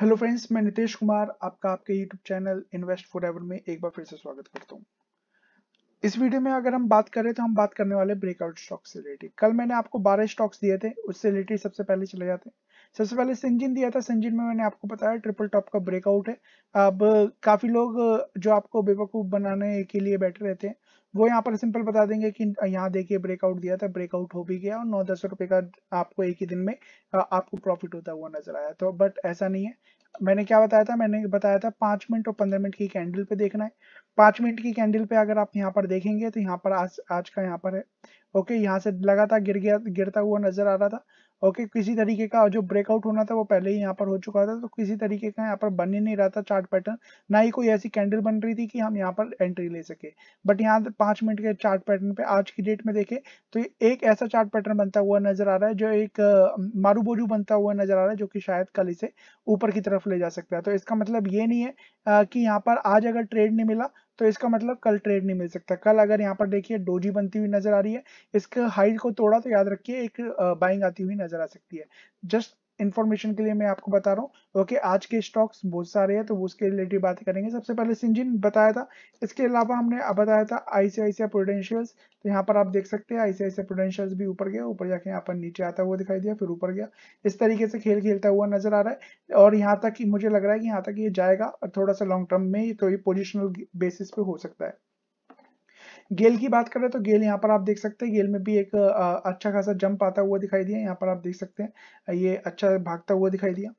hello friends मैं नितेश कुमार आपका आपके YouTube channel invest forever में एक बार फिर से स्वागत करता हूँ इस वीडियो में अगर हम बात करें तो हम बात करने वाले ब्रेकआउट स्टॉक्स से रिलेटेड कल मैंने आपको बारह स्टॉक्स दिए थे उससे रिलेटेड सबसे पहले चले जाते हैं सबसे पहले सिंजिन दिया था सिंजिन में मैंने आपको बताया ट्रिपल टॉप का ब्रेकआउट है अब काफी लोग जो आपको बेवकूफ बनाने के लिए बैठे रहते हैं वो यहाँ पर सिंपल बता देंगे कि यहाँ देखिए ब्रेकआउट दिया था ब्रेकआउट हो भी गया और नौ दस रुपए का आपको एक ही दिन में आपको प्रॉफिट होता हुआ नजर आया तो बट ऐसा नहीं है मैंने क्या बताया था मैंने बताया था पांच मिनट और पंद्रह मिनट की कैंडल पे देखना है पांच मिनट की कैंडल पे अगर आप यहाँ पर देखेंगे तो यहाँ पर आज आज का यहाँ पर है ओके यहाँ से लगातार गिर गया गिरता हुआ नजर आ रहा था ओके okay, किसी तरीके का जो ब्रेकआउट होना था वो पहले ही यहाँ पर हो चुका था तो किसी तरीके का यहाँ पर बन ही नहीं रहा था चार्ट पैटर्न ना ही कोई ऐसी कैंडल बन रही थी कि हम यहाँ पर एंट्री ले सके बट यहाँ पांच मिनट के चार्ट पैटर्न पे आज की डेट में देखें तो एक ऐसा चार्ट पैटर्न बनता हुआ नजर आ रहा है जो एक मारूबोजू बनता हुआ नजर आ रहा है जो की शायद कल इसे ऊपर की तरफ ले जा सकता है तो इसका मतलब ये नहीं है कि यहाँ पर आज अगर ट्रेड नहीं मिला तो इसका मतलब कल ट्रेड नहीं मिल सकता कल अगर यहाँ पर देखिए डोजी बनती हुई नजर आ रही है इसके हाइट को तोड़ा तो याद रखिए एक बाइंग आती हुई नजर आ सकती है जस्ट इन्फॉर्मेशन के लिए मैं आपको बता रहा हूँ ओके आज के स्टॉक्स बहुत सारे हैं तो उसके रिलेटेड बात करेंगे सबसे पहले सिंजिन बताया था इसके अलावा हमने बताया था आईसीआईसीआई प्रोडेंशियल्स तो यहाँ पर आप देख सकते हैं आईसीआईसीआई प्रोडेंशियल्स भी ऊपर गया ऊपर जाके यहाँ पर नीचे आता हुआ दिखाई दिया फिर ऊपर गया इस तरीके से खेल खेलता हुआ नजर आ रहा है और यहाँ तक मुझे लग रहा है कि यहाँ तक ये यह जाएगा थोड़ा सा लॉन्ग टर्म में तो ये पोजिशनल बेसिस पे हो सकता है गेल की बात करें तो गेल यहाँ पर आप देख सकते हैं गेल में भी एक अच्छा खासा जंप आता हुआ दिखाई दिया यहाँ पर आप देख सकते हैं ये अच्छा भागता हुआ दिखाई दिया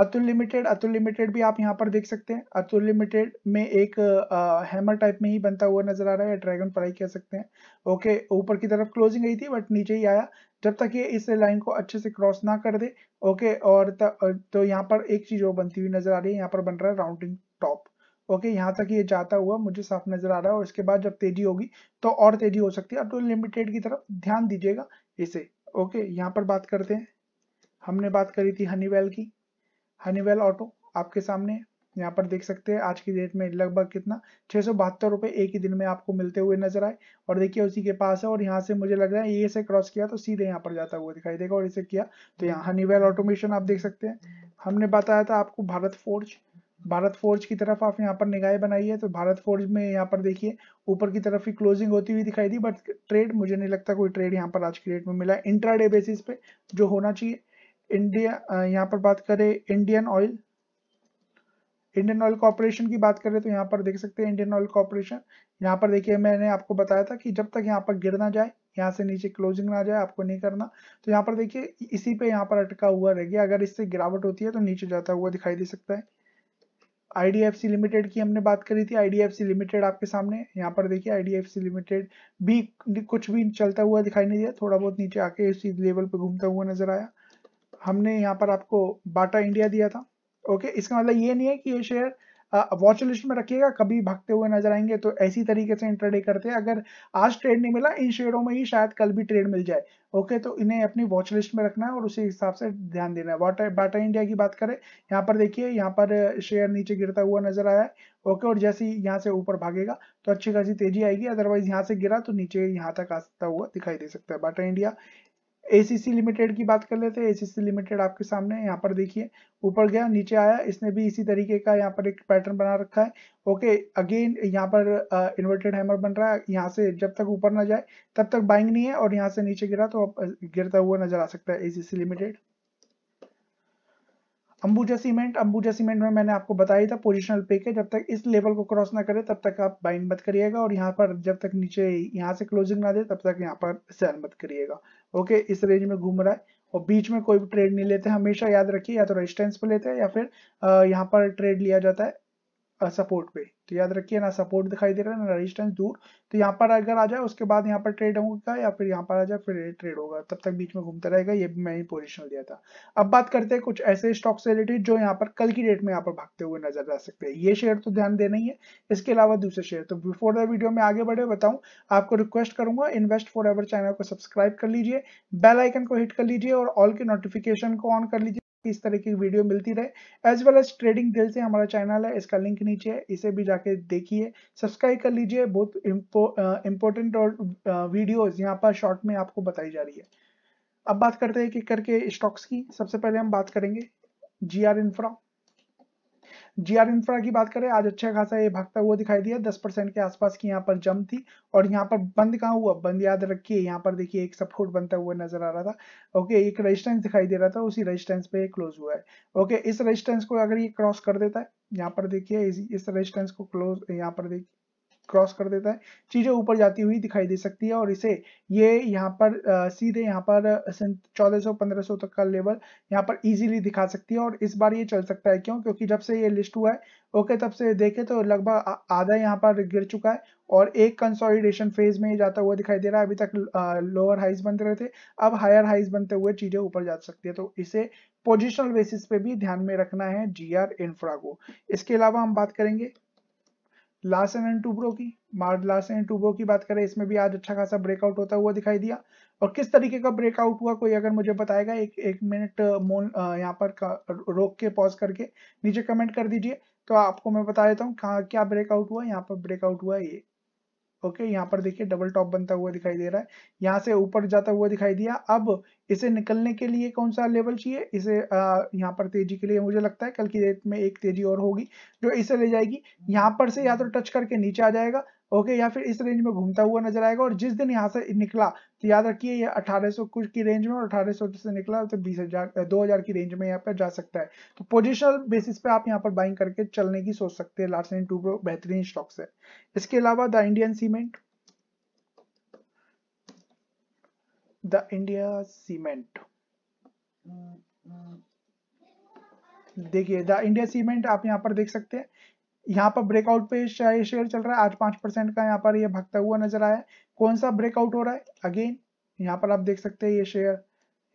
अतुल लिमिटेड अतुल लिमिटेड भी आप यहाँ पर देख सकते हैं अतुल लिमिटेड में एक आ, हैमर टाइप में ही बनता हुआ नजर आ रहा है ड्रैगन पढ़ाई कह सकते हैं ओके ऊपर की तरफ क्लोजिंग गई थी बट नीचे ही आया जब तक ये इस लाइन को अच्छे से क्रॉस ना कर दे ओके और त, तो यहाँ पर एक चीज वो बनती हुई नजर आ रही है यहाँ पर बन रहा है राउंडिंग टॉप ओके यहाँ तक ये जाता हुआ मुझे साफ नजर आ रहा है और इसके बाद जब तेजी होगी तो और तेजी हो सकती है अब तो लिमिटेड की तरफ ध्यान दीजिएगा इसे ओके यहाँ पर बात करते हैं हमने बात करी थी हनीवेल की हनीवेल ऑटो आपके सामने यहाँ पर देख सकते हैं आज की डेट में लगभग कितना छह सौ बहत्तर रुपए एक ही दिन में आपको मिलते हुए नजर आए और देखिए उसी के पास है और यहाँ से मुझे लग रहा है ये से क्रॉस किया तो सीधे यहाँ पर जाता हुआ दिखाई देगा और इसे किया तो यहाँ हनीवेल ऑटोमेशन आप देख सकते हैं हमने बताया था आपको भारत फोर्ज भारत फोर्ज की तरफ आप यहाँ पर निगाहें बनाई है तो भारत फोर्ज में यहाँ पर देखिए ऊपर की तरफ ही क्लोजिंग होती हुई दिखाई दी बट ट्रेड मुझे नहीं लगता कोई ट्रेड यहाँ पर आज की डेट में मिला इंट्राडे बेसिस पे जो होना चाहिए इंडिया यहाँ पर बात करें Indian Oil Indian Oil Corporation की बात करें तो यहाँ पर देख सकते हैं इंडियन ऑयल कॉरपोरेशन यहाँ पर देखिए मैंने आपको बताया था कि जब तक यहाँ पर गिर ना जाए यहाँ से नीचे क्लोजिंग ना जाए आपको नहीं करना तो यहाँ पर देखिए इसी पे यहाँ पर अटका हुआ रह गया अगर इससे गिरावट होती है तो नीचे जाता हुआ दिखाई दे सकता है आईडीएफसी लिमिटेड की हमने बात करी थी आईडीएफसी लिमिटेड आपके सामने यहाँ पर देखिए आईडीएफसी लिमिटेड भी कुछ भी चलता हुआ दिखाई नहीं दिया थोड़ा बहुत नीचे आके इसी लेवल पे घूमता हुआ नजर आया हमने यहाँ पर आपको बाटा इंडिया दिया था ओके इसका मतलब ये नहीं है कि ये शेयर वॉच लिस्ट में रखिएगा कभी भागते हुए नजर आएंगे तो ऐसी तरीके से इंटरडे करते हैं अगर आज ट्रेड नहीं मिला इन शेयरों में ही शायद कल भी ट्रेड मिल जाए ओके तो इन्हें अपनी वॉच लिस्ट में रखना है और उसी हिसाब से ध्यान देना है वाटर बाटा इंडिया की बात करें यहाँ पर देखिए यहाँ पर शेयर नीचे गिरता हुआ नजर आया है ओके और जैसे ही यहाँ से ऊपर भागेगा तो अच्छी खासी तेजी आएगी अदरवाइज यहाँ से गिरा तो नीचे यहाँ तक आ सकता हुआ दिखाई दे सकता है बाटा इंडिया एसीसी लिमिटेड की बात कर लेते हैं एसीसी लिमिटेड आपके सामने यहाँ पर देखिए ऊपर गया नीचे आया इसने भी इसी तरीके का यहाँ पर एक पैटर्न बना रखा है ओके अगेन यहाँ पर इन्वर्टेड हैमर बन रहा है यहाँ से जब तक ऊपर ना जाए तब तक बाइंग नहीं है और यहाँ से नीचे गिरा तो गिरता हुआ नजर आ सकता है ACC limited Ambuja cement Ambuja cement में मैंने आपको बताया था पोजिशनल पे के जब तक इस लेवल को क्रॉस ना करे तब तक आप बाइन मत करिएगा और यहाँ पर जब तक नीचे यहाँ से क्लोजिंग ना दे तब तक यहाँ पर सेल मत करिएगा ओके इस रेंज में घूम रहा है और बीच में कोई भी ट्रेड नहीं लेते हमेशा याद रखिए या तो रेजिस्टेंस पे लेते हैं या फिर यहाँ पर ट्रेड लिया जाता है सपोर्ट पे तो याद रखिए ना सपोर्ट दिखाई दे रहा है ना रेजिस्टेंस दूर तो यहाँ पर अगर आ जाए उसके बाद यहाँ पर ट्रेड होगा या फिर यहाँ पर आ जाए फिर ट्रेड होगा तब तक बीच में घूमता रहेगा ये भी मैंने पोजिशन दिया था अब बात करते हैं कुछ ऐसे स्टॉक से रिलेटेड जो यहाँ पर कल की डेट में यहाँ पर भागते हुए नजर आ सकते हैं ये शेयर तो ध्यान देना ही है इसके अलावा दूसरे शेयर तो बिफोर द वीडियो में आगे बढ़े बताऊँ आपको रिक्वेस्ट करूंगा इन्वेस्ट फॉर चैनल को सब्सक्राइब कर लीजिए बेल आइकन को हिट कर लीजिए और ऑल के नोटिफिकेशन को ऑन कर लीजिए इस तरह की वीडियो मिलती रहे एज वेल एज ट्रेडिंग दिल से हमारा चैनल है इसका लिंक नीचे है इसे भी जाके देखिए सब्सक्राइब कर लीजिए बहुत इंपॉर्टेंट और वीडियोज यहाँ पर शॉर्ट में आपको बताई जा रही है अब बात करते हैं कि करके स्टॉक्स की सबसे पहले हम बात करेंगे G R infra G R infra की बात करें आज अच्छा खासा ये भागता हुआ दिखाई दिया दस परसेंट के आसपास की यहाँ पर जम थी और यहाँ पर बंद कहाँ हुआ बंद याद रखिए यहाँ पर देखिए एक सपोर्ट बनता हुआ नजर आ रहा था ओके एक रजिस्टेंस दिखाई दे रहा था उसी रजिस्टेंस पे क्लोज हुआ है ओके इस रजिस्टेंस को अगर ये क्रॉस कर देता है यहाँ पर देखिए इस रजिस्टेंस को क्लोज यहाँ पर देखिए क्रॉस कर देता है चीजें ऊपर जाती हुई दिखाई दे सकती है और इसे ये यहाँ पर आ, सीधे यहाँ पर चौदह सौ पंद्रह सौ तक का लेवल यहाँ पर इजीली दिखा सकती है और इस बार ये चल सकता है क्यों क्योंकि जब से ये लिस्ट हुआ है ओके तब से देखे तो लगभग आधा यहाँ पर गिर चुका है और एक कंसोलिडेशन फेज में जाता हुआ दिखाई दे रहा है अभी तक लोअर हाइज बनते रहे थे अब हायर हाइज बनते हुए चीजें ऊपर जा सकती है तो इसे पोजिशनल बेसिस पे भी ध्यान में रखना है जी आर इंफ्रा को इसके अलावा हम बात करेंगे लार्सन एंड टूब्रो की लार्सन एंड टूब्रो की बात करें इसमें भी आज अच्छा खासा ब्रेकआउट होता हुआ दिखाई दिया और किस तरीके का ब्रेकआउट हुआ कोई अगर मुझे बताएगा एक एक मिनट मोन यहाँ पर रोक के पॉज करके नीचे कमेंट कर दीजिए तो आपको मैं बता देता हूँ कहाँ क्या ब्रेकआउट हुआ यहाँ पर ब्रेकआउट हुआ ये ओके यहाँ पर देखिए डबल टॉप बनता हुआ दिखाई दे रहा है यहाँ से ऊपर जाता हुआ दिखाई दिया अब इसे निकलने के लिए कौन सा लेवल चाहिए इसे यहाँ पर तेजी के लिए मुझे लगता है कल की डेट में एक तेजी और होगी जो इसे ले जाएगी यहाँ पर से या तो टच करके नीचे आ जाएगा ओके या फिर इस रेंज में घूमता हुआ नजर आएगा और जिस दिन यहाँ से निकला तो याद रखिए ये 1800 कुछ की रेंज में और 1800 से निकला तो 20000 2000 की रेंज में यहाँ पर जा सकता है तो पोजिशनल बेसिस पे आप यहाँ पर बाइंग करके चलने की सोच सकते हैं लार्सन टू बेहतरीन स्टॉक्स है इसके अलावा the Indian cement the India cement देखिए द इंडिया सीमेंट आप यहाँ पर देख सकते हैं यहाँ पर ब्रेकआउट पे शेयर चल रहा है आज पांच परसेंट का यहाँ पर ये यह भगता हुआ नजर आया कौन सा ब्रेकआउट हो रहा है अगेन यहाँ पर आप देख सकते हैं ये शेयर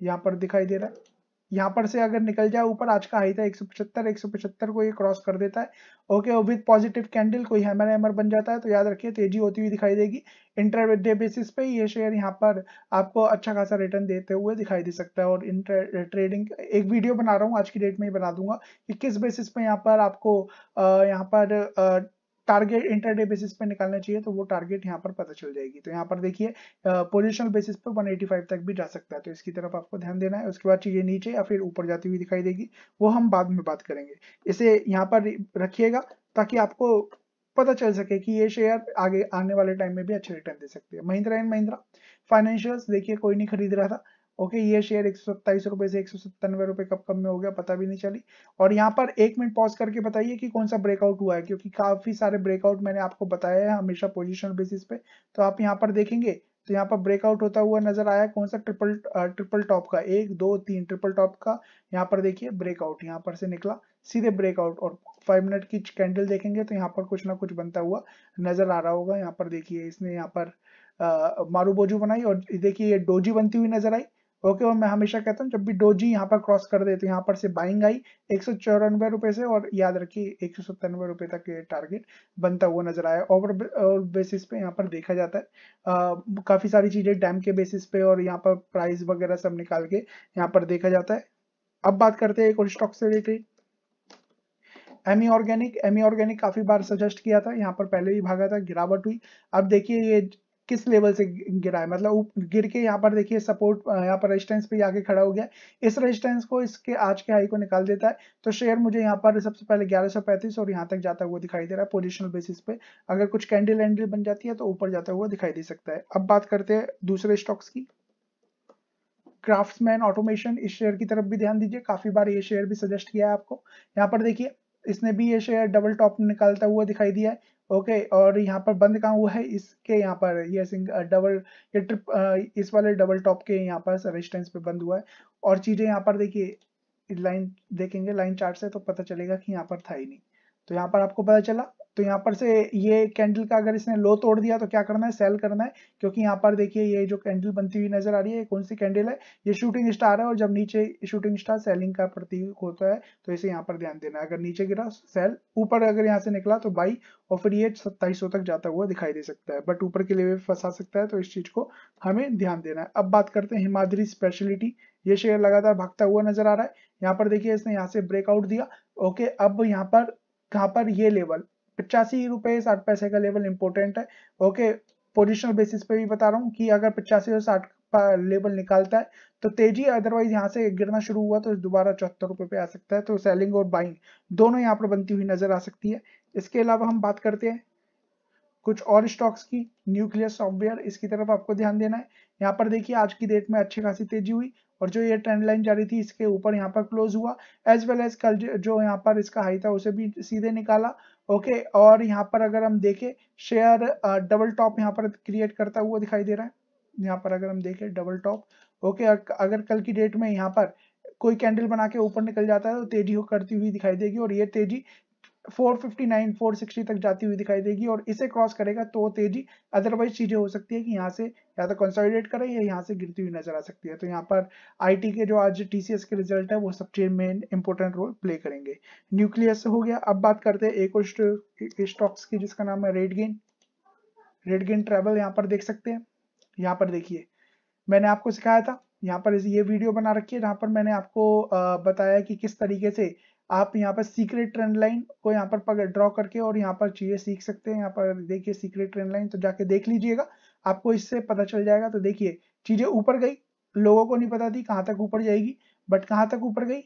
यहाँ पर दिखाई दे रहा है यहाँ पर से अगर निकल जाए ऊपर आज का हाई था एक सौ पचहत्तर एक सौ पचहत्तर को ये क्रॉस कर देता है ओके और विद पॉजिटिव कैंडल कोई हैमर हैमर बन जाता है तो याद रखिए तेजी होती हुई दिखाई देगी इंटरडे बेसिस पे ये शेयर यहाँ पर आपको अच्छा खासा रिटर्न देते हुए दिखाई दे सकता है और इंटर ट्रेडिंग uh, एक वीडियो बना रहा हूँ आज की डेट में ही बना दूंगा कि किस बेसिस पे यहाँ पर आपको uh, यहाँ पर uh, टारगेट इंटरडे बेसिस पे निकालना चाहिए तो वो टारगेट यहाँ पर पता चल जाएगी तो यहाँ पर देखिए पोजिशनल बेसिस पे 185 तक भी जा सकता है तो इसकी तरफ आपको ध्यान देना है उसके बाद चीजें नीचे या फिर ऊपर जाती हुई दिखाई देगी वो हम बाद में बात करेंगे इसे यहाँ पर रखिएगा ताकि आपको पता चल सके कि ये शेयर आगे आने वाले टाइम में भी अच्छे रिटर्न दे सकते हैं महिंद्रा एंड महिंद्रा फाइनेंशियल देखिए कोई नहीं खरीद रहा था ओके ये शेयर एक सौ रुपए से एक सौ सत्तानवे रुपए कब कम में हो गया पता भी नहीं चली और यहाँ पर एक मिनट पॉज करके बताइए कि कौन सा ब्रेकआउट हुआ है क्योंकि काफी सारे ब्रेकआउट मैंने आपको बताया है हमेशा पोजिशनल बेसिस पे तो आप यहाँ पर देखेंगे तो यहाँ पर ब्रेकआउट होता हुआ नजर आया कौन सा ट्रिपल ट्रिपल टॉप का एक दो तीन ट्रिपल टॉप का यहाँ पर देखिए ब्रेकआउट यहाँ पर से निकला सीधे ब्रेकआउट और फाइव मिनट की कैंडल देखेंगे तो यहाँ पर कुछ ना कुछ बनता हुआ नजर आ रहा होगा यहाँ पर देखिए इसने यहाँ पर मारू बोजू बनाई और देखिए ये डोजी बनती हुई नजर आई ओके और मैं हमेशा कहता हूँ जब भी डोजी यहाँ पर क्रॉस कर दे तो यहाँ पर से बाइंग आई एक सौ चौरानवे रुपए से और याद रखिए एक सौ सत्तानवे रुपए तक ये टारगेट बनता हुआ नजर आया ओवर बेसिस पे यहाँ पर देखा जाता है आ, काफी सारी चीजें डैम के बेसिस पे और यहाँ पर प्राइस वगैरह सब निकाल के यहाँ पर देखा जाता है अब बात करते हैं एक और स्टॉक से related Ami organic Ami organic काफी बार सजेस्ट किया था यहाँ पर पहले भी भागा था गिरावट हुई अब देखिए ये किस लेवल से गिरा है मतलब गिर के यहाँ पर देखिए सपोर्ट यहाँ पर रेजिस्टेंस पे आके खड़ा हो गया इस रेजिस्टेंस को इसके आज के हाई को निकाल देता है तो शेयर मुझे यहाँ पर सबसे पहले ग्यारह और यहाँ तक जाता हुआ दिखाई दे रहा है पोजिशनल बेसिस पे अगर कुछ कैंडल एंडल बन जाती है तो ऊपर जाता हुआ दिखाई दे सकता है अब बात करते हैं दूसरे स्टॉक्स की क्राफ्ट्समैन ऑटोमेशन इस शेयर की तरफ भी ध्यान दीजिए काफी बार ये शेयर भी सजेस्ट किया है आपको यहाँ पर देखिए इसने भी ये शेयर डबल टॉप निकालता हुआ दिखाई दिया है ओके okay, और यहाँ पर बंद कहाँ हुआ है इसके यहाँ पर ये सिंग डबल ये ट्रिप इस वाले डबल टॉप के यहाँ पर रेजिस्टेंस पे बंद हुआ है और चीजें यहाँ पर देखिए लाइन देखेंगे लाइन चार्ट से तो पता चलेगा कि यहाँ पर था ही नहीं तो यहाँ पर आपको पता चला तो यहाँ पर से ये कैंडल का अगर इसने लो तोड़ दिया तो क्या करना है सेल करना है क्योंकि यहाँ पर देखिए ये जो कैंडल बनती हुई नजर आ रही है कौन सी कैंडल है ये शूटिंग स्टार है और जब नीचे शूटिंग स्टार सेलिंग का प्रतीक होता है तो इसे यहाँ पर ध्यान देना है अगर नीचे गिरा सेल ऊपर अगर यहाँ से निकला तो बाई और फिर ये सत्ताईस तक जाता हुआ दिखाई दे सकता है बट ऊपर के लिए फंसा सकता है तो इस चीज को हमें ध्यान देना है अब बात करते हैं हिमाद्री स्पेशलिटी ये शेयर लगातार भागता हुआ नजर आ रहा है यहाँ पर देखिए इसने यहाँ से ब्रेकआउट दिया ओके अब यहाँ पर कहाँ पर ये लेवल पचासी रुपए साठ पैसे का लेवल इंपोर्टेंट है ओके पोजिशनल बेसिस पे भी बता रहा हूँ कि अगर पचासी और साठ लेवल निकालता है तो तेजी अदरवाइज यहाँ से गिरना शुरू हुआ तो दोबारा चौहत्तर रुपए पे आ सकता है तो सेलिंग और बाइंग दोनों यहाँ पर बनती हुई नजर आ सकती है इसके अलावा हम बात करते हैं कुछ और स्टॉक्स की न्यूक्लियर सॉफ्टवेयर इसकी तरफ आपको ध्यान देना है यहाँ पर देखिए आज की डेट में अच्छी खासी तेजी हुई और जो ये ट्रेंड लाइन जारी थी इसके ऊपर यहाँ पर क्लोज हुआ एज वेल एज कल जो यहाँ पर इसका हाई था उसे भी सीधे निकाला ओके और यहाँ पर अगर हम देखें शेयर डबल टॉप यहाँ पर क्रिएट करता हुआ दिखाई दे रहा है यहाँ पर अगर हम देखें डबल टॉप ओके अगर कल की डेट में यहाँ पर कोई कैंडल बना के ऊपर निकल जाता है तो तेजी हो करती हुई दिखाई देगी और ये तेजी 459 460 तक जाती हुई दिखाई देगी और इसे क्रॉस करेगा तो तेजी अदरवाइज चीजें हो सकती है कि यहाँ से या तो कंसोलिडेट करे या यहाँ से गिरती हुई नजर आ सकती है तो यहाँ पर आईटी के जो आज टीसीएस के रिजल्ट है वो सबसे मेन इंपॉर्टेंट रोल प्ले करेंगे न्यूक्लियस हो गया अब बात करते हैं एक स्टॉक्स की जिसका नाम है रेडगेन रेडगेन ट्रेवल यहाँ पर देख सकते हैं यहाँ पर देखिए मैंने आपको सिखाया था यहाँ पर ये वीडियो बना रखी है जहां पर मैंने आपको बताया कि किस तरीके से आप यहाँ पर सीक्रेट ट्रेंड लाइन को यहाँ पर पकड़ ड्रॉ करके और यहाँ पर चीज़ें सीख सकते हैं यहाँ पर देखिए सीक्रेट ट्रेंड लाइन तो जाके देख लीजिएगा आपको इससे पता चल जाएगा तो देखिए चीज़ें ऊपर गई लोगों को नहीं पता थी कहाँ तक ऊपर जाएगी बट कहाँ तक ऊपर गई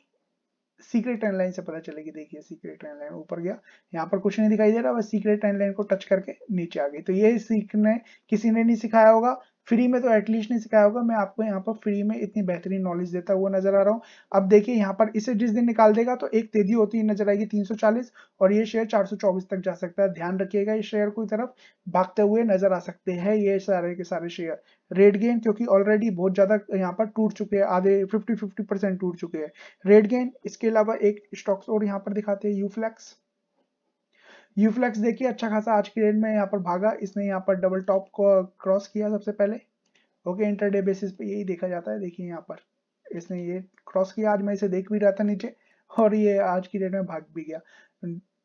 सीक्रेट ट्रेंड लाइन से पता चलेगी देखिए सीक्रेट ट्रेंड लाइन ऊपर गया यहाँ पर कुछ नहीं दिखाई दे रहा बस सीक्रेट ट्रेंड लाइन को टच करके नीचे आ गई तो ये सीखने किसी ने नहीं सिखाया होगा फ्री में तो एटलीस्ट नहीं सिखाया होगा मैं आपको यहाँ पर फ्री में इतनी बेहतरीन नॉलेज देता हुआ नजर आ रहा हूँ अब देखिए यहाँ पर इसे जिस दिन निकाल देगा तो एक तेजी होती है नजर आएगी 340 और ये शेयर 424 तक जा सकता है ध्यान रखिएगा इस शेयर को तरफ भागते हुए नजर आ सकते हैं ये सारे के सारे शेयर रेड गेन क्योंकि ऑलरेडी बहुत ज़्यादा यहाँ पर टूट चुके हैं आधे फिफ्टी फिफ्टी परसेंट टूट चुके हैं रेड गेन इसके अलावा एक स्टॉक्स और यहाँ पर दिखाते हैं यूफ्लेक्स यूफ्लेक्स देखिए अच्छा खासा आज की डेट में यहाँ पर भागा इसने यहाँ पर डबल टॉप को क्रॉस किया सबसे पहले ओके इंटरडे बेसिस पे यही देखा जाता है देखिए यहाँ पर इसने ये क्रॉस किया आज मैं इसे देख भी रहा था नीचे और ये आज की डेट में भाग भी गया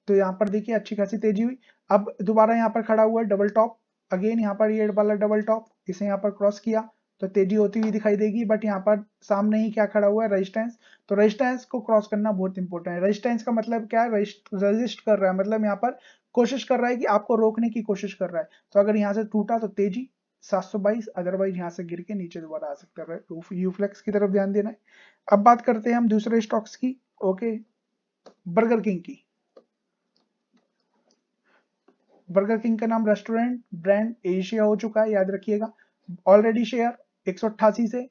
तो यहाँ पर देखिए अच्छी खासी तेजी हुई अब दोबारा यहाँ पर खड़ा हुआ डबल टॉप अगेन यहाँ पर ये वाला डबल टॉप इसे यहाँ पर क्रॉस किया तो तेजी होती हुई दिखाई देगी बट यहाँ पर सामने ही क्या खड़ा हुआ है रजिस्टेंस तो रजिस्टेंस को क्रॉस करना बहुत इंपॉर्टेंट है रजिस्टेंस का मतलब क्या है रजिस्ट कर रहा है मतलब यहाँ पर कोशिश कर रहा है कि आपको रोकने की कोशिश कर रहा है तो अगर यहाँ से टूटा तो तेजी 722 अदरवाइज यहाँ से गिर के नीचे दोबारा आ सकता है यूफ्लेक्स तो की तरफ ध्यान देना है अब बात करते हैं हम दूसरे स्टॉक्स की ओके बर्गर किंग की बर्गर किंग का नाम रेस्टोरेंट ब्रांड एशिया हो चुका है याद रखिएगा ऑलरेडी शेयर एक से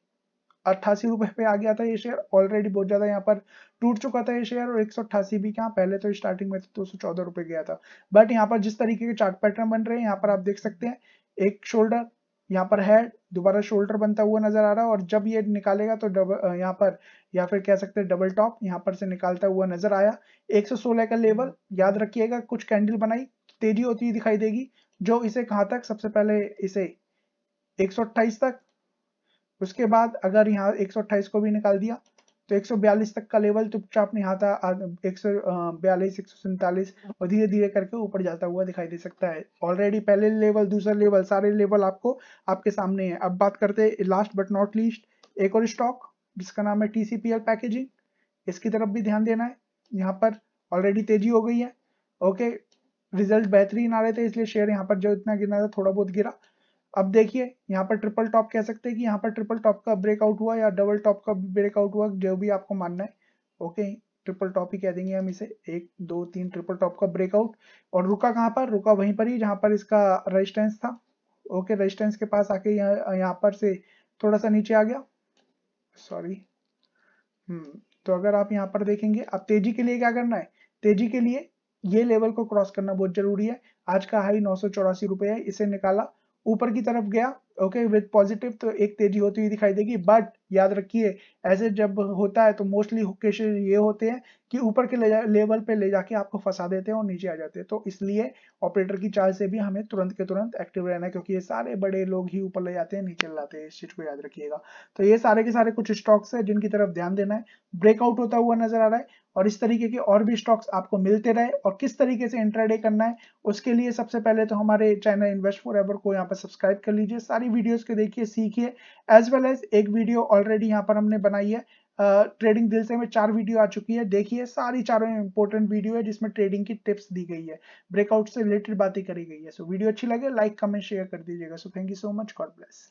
अट्ठासी रुपए पे आ गया था ये शेयर ऑलरेडी बहुत ज्यादा यहाँ पर टूट चुका था ये शेयर और एक भी क्या पहले तो स्टार्टिंग में तो दो सौ चौदह रुपए गया था बट यहाँ पर जिस तरीके के चार्ट पैटर्न बन रहे हैं यहाँ पर आप देख सकते हैं एक शोल्डर यहाँ पर हेड दोबारा शोल्डर बनता हुआ नजर आ रहा है और जब ये निकालेगा तो डबल यहाँ पर या फिर कह सकते हैं डबल टॉप यहाँ पर से निकालता हुआ नजर आया 116 का लेवल याद रखिएगा कुछ कैंडल बनाई तेजी होती हुई दिखाई देगी जो इसे कहा तक सबसे पहले इसे एक तक उसके बाद अगर यहाँ एक को भी निकाल दिया तो 142 तक का लेवल चुपचाप नहीं आता एक सौ बयालीस एक सौ और धीरे धीरे करके ऊपर जाता हुआ दिखाई दे सकता है ऑलरेडी पहले लेवल दूसरा लेवल सारे लेवल आपको आपके सामने है अब बात करते हैं लास्ट बट नॉट लीस्ट एक और स्टॉक जिसका नाम है टीसीपीएल पैकेजिंग इसकी तरफ भी ध्यान देना है यहाँ पर ऑलरेडी तेजी हो गई है ओके रिजल्ट बेहतरीन आ रहे थे इसलिए शेयर यहाँ पर जो इतना गिरना था थोड़ा बहुत गिरा अब देखिए यहाँ पर ट्रिपल टॉप कह सकते हैं कि यहाँ पर ट्रिपल टॉप का ब्रेकआउट हुआ या डबल टॉप का ब्रेकआउट हुआ जो भी आपको मानना है ओके ट्रिपल टॉप ही कह देंगे हम इसे एक दो तीन ट्रिपल टॉप का ब्रेकआउट और रुका कहाँ पर रुका वहीं पर ही जहाँ पर इसका रजिस्टेंस था ओके रजिस्टेंस के पास आके यहाँ पर से थोड़ा सा नीचे आ गया सॉरी हम्म, तो अगर आप यहाँ पर देखेंगे अब तेजी के लिए क्या करना है तेजी के लिए ये लेवल को क्रॉस करना बहुत जरूरी है आज का हाई नौ सौ है इसे निकाला ऊपर की तरफ गया ओके विद पॉजिटिव तो एक तेजी होती हुई दिखाई देगी बट याद रखिए ऐसे जब होता है तो मोस्टली केसेज ये होते हैं कि ऊपर के लेवल पे ले जाके आपको फंसा देते हैं और नीचे आ जाते हैं तो इसलिए ऑपरेटर की चार्ज से भी हमें तुरंत के तुरंत एक्टिव रहना है क्योंकि ये सारे बड़े लोग ही ऊपर ले जाते हैं नीचे लाते हैं इस चीज को याद रखिएगा तो ये सारे के सारे कुछ स्टॉक्स है जिनकी तरफ ध्यान देना है ब्रेकआउट होता हुआ नजर आ रहा है और इस तरीके के और भी स्टॉक्स आपको मिलते रहे और किस तरीके से इंट्राडे करना है उसके लिए सबसे पहले तो हमारे चैनल इन्वेस्ट फॉर एवर को यहाँ पर सब्सक्राइब कर लीजिए सारी वीडियोस के देखिए सीखिए एज वेल एज एक वीडियो ऑलरेडी यहाँ पर हमने बनाई है ट्रेडिंग दिल से में चार वीडियो आ चुकी है देखिए सारी चारों इंपॉर्टेंट वीडियो है जिसमें ट्रेडिंग की टिप्स दी गई है ब्रेकआउट से रिलेटेड बातें करी गई है सो वीडियो अच्छी लगे लाइक कमेंट शेयर कर दीजिएगा so thank you so much God bless